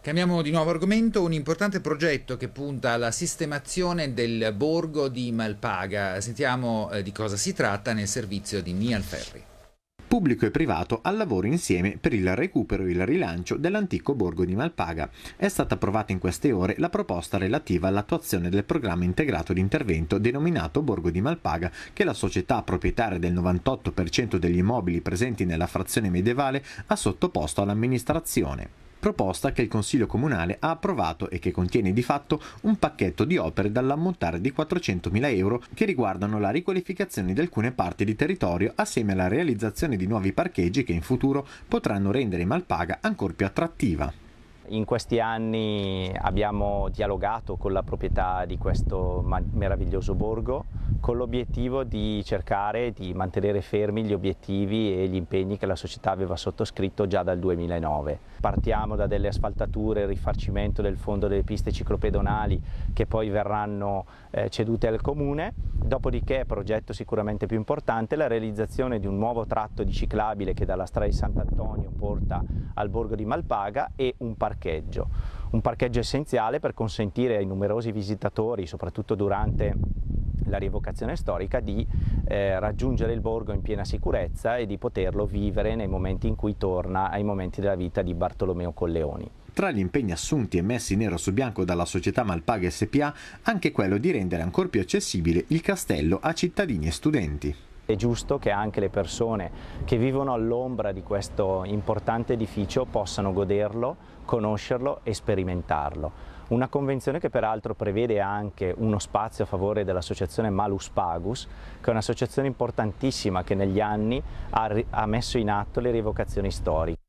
Cambiamo di nuovo argomento, un importante progetto che punta alla sistemazione del borgo di Malpaga. Sentiamo eh, di cosa si tratta nel servizio di Nial Ferri. Pubblico e privato al lavoro insieme per il recupero e il rilancio dell'antico borgo di Malpaga. È stata approvata in queste ore la proposta relativa all'attuazione del programma integrato di intervento denominato Borgo di Malpaga, che la società proprietaria del 98% degli immobili presenti nella frazione medievale ha sottoposto all'amministrazione proposta che il Consiglio Comunale ha approvato e che contiene di fatto un pacchetto di opere dall'ammontare di 400.000 euro che riguardano la riqualificazione di alcune parti di territorio assieme alla realizzazione di nuovi parcheggi che in futuro potranno rendere Malpaga ancora più attrattiva. In questi anni abbiamo dialogato con la proprietà di questo meraviglioso borgo con l'obiettivo di cercare di mantenere fermi gli obiettivi e gli impegni che la società aveva sottoscritto già dal 2009. Partiamo da delle asfaltature, il rifarcimento del fondo delle piste ciclopedonali che poi verranno eh, cedute al comune, dopodiché progetto sicuramente più importante la realizzazione di un nuovo tratto di ciclabile che dalla strada di Sant'Antonio porta al borgo di Malpaga e un parcheggio parcheggio, un parcheggio essenziale per consentire ai numerosi visitatori, soprattutto durante la rievocazione storica di eh, raggiungere il borgo in piena sicurezza e di poterlo vivere nei momenti in cui torna ai momenti della vita di Bartolomeo Colleoni. Tra gli impegni assunti e messi nero su bianco dalla società Malpaga SPA, anche quello di rendere ancor più accessibile il castello a cittadini e studenti. È giusto che anche le persone che vivono all'ombra di questo importante edificio possano goderlo, conoscerlo e sperimentarlo. Una convenzione che peraltro prevede anche uno spazio a favore dell'associazione Malus Pagus, che è un'associazione importantissima che negli anni ha, messo in atto le rievocazioni storiche.